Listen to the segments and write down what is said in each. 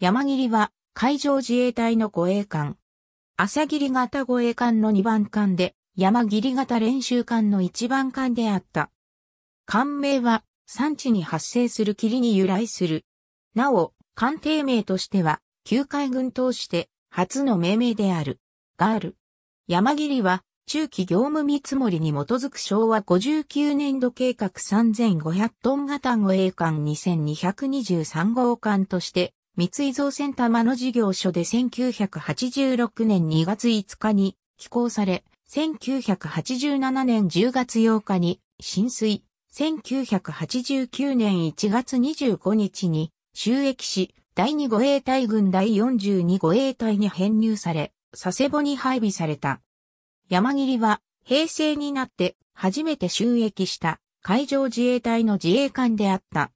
山霧は海上自衛隊の護衛艦。朝霧型護衛艦の2番艦で、山霧型練習艦の1番艦であった。艦名は、産地に発生する霧に由来する。なお、艦艇名としては、旧海軍として初の命名である。ガール。山霧は、中期業務見積もりに基づく昭和59年度計画3500トン型護衛艦2223号艦として三井造船玉の事業所で1986年2月5日に寄港され、1987年10月8日に浸水、1989年1月25日に収益し、第2護衛隊軍第42護衛隊に編入され、佐世保に配備された。山切は平成になって初めて収益した海上自衛隊の自衛官であった。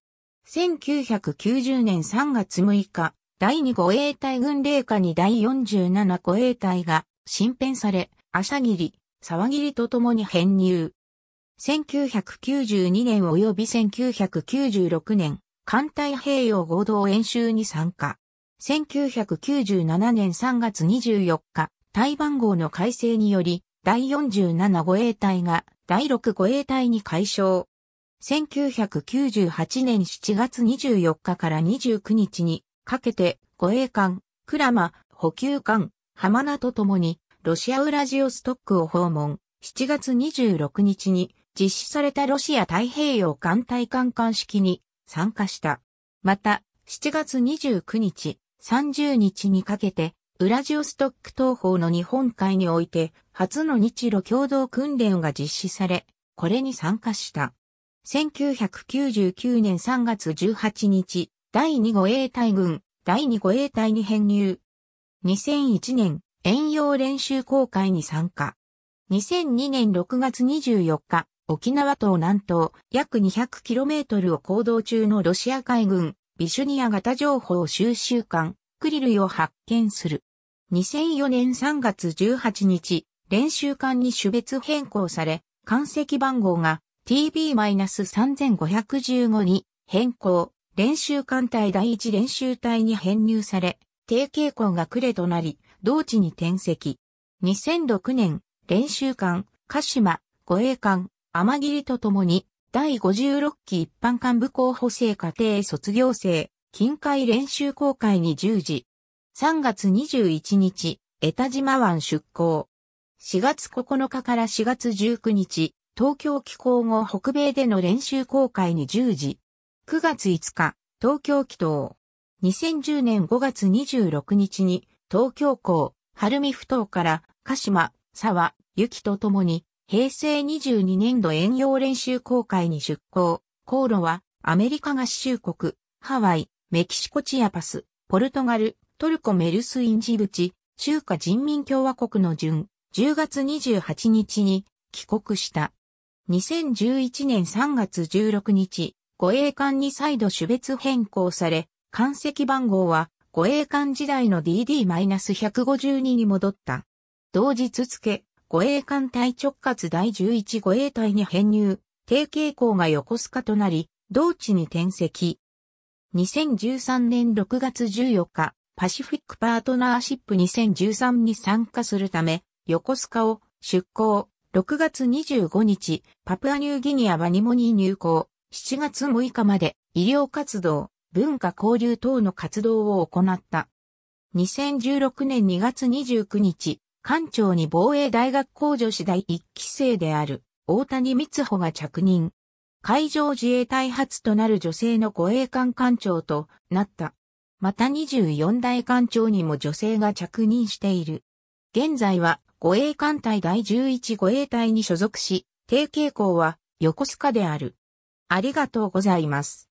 1990年3月6日、第2護衛隊軍令下に第47護衛隊が新編され、朝霧、沢霧と共に編入。1992年及び1996年、艦隊兵用合同演習に参加。1997年3月24日、台番号の改正により、第47護衛隊が第6護衛隊に改称。1998年7月24日から29日にかけて護衛艦、クラマ、補給艦、浜名と共にロシアウラジオストックを訪問、7月26日に実施されたロシア太平洋艦隊艦艦式に参加した。また、7月29日、30日にかけて、ウラジオストック東方の日本海において、初の日露共同訓練が実施され、これに参加した。1999年3月18日、第2護衛隊軍、第2護衛隊に編入。2001年、遠洋練習公開に参加。2002年6月24日、沖縄島南東約 200km を行動中のロシア海軍、ビシュニア型情報収集艦、クリルイを発見する。2004年3月18日、練習艦に種別変更され、艦籍番号が TB-3515 に変更、練習艦隊第一練習隊に編入され、低傾向がれとなり、同地に転籍。2006年、練習艦、鹿島、護衛艦、天霧とともに、第56期一般幹部候補生家庭卒業生、近海練習公開に従事。3月21日、江田島湾出港。4月9日から4月19日、東京帰港後北米での練習公開に従事。9月5日、東京帰島。2010年5月26日に、東京港、晴海ふ頭から、鹿島、沢、雪と共に、平成22年度遠洋練習公開に出港。航路は、アメリカ合衆国、ハワイ、メキシコチアパス、ポルトガル、トルコメルスインジブチ、中華人民共和国の順、10月28日に帰国した。2011年3月16日、護衛艦に再度種別変更され、艦籍番号は護衛艦時代の DD-152 に戻った。同日付、護衛艦隊直轄第11護衛隊に編入、低傾向が横須賀となり、同地に転籍。2013年6月14日、パシフィックパートナーシップ2013に参加するため、横須賀を出港、6月25日、パプアニューギニアバニモニー入港、7月6日まで医療活動、文化交流等の活動を行った。2016年2月29日、館長に防衛大学工女子第1期生である大谷光穂が着任。海上自衛隊初となる女性の護衛艦艦長となった。また24代艦長にも女性が着任している。現在は護衛艦隊第11護衛隊に所属し、定傾向は横須賀である。ありがとうございます。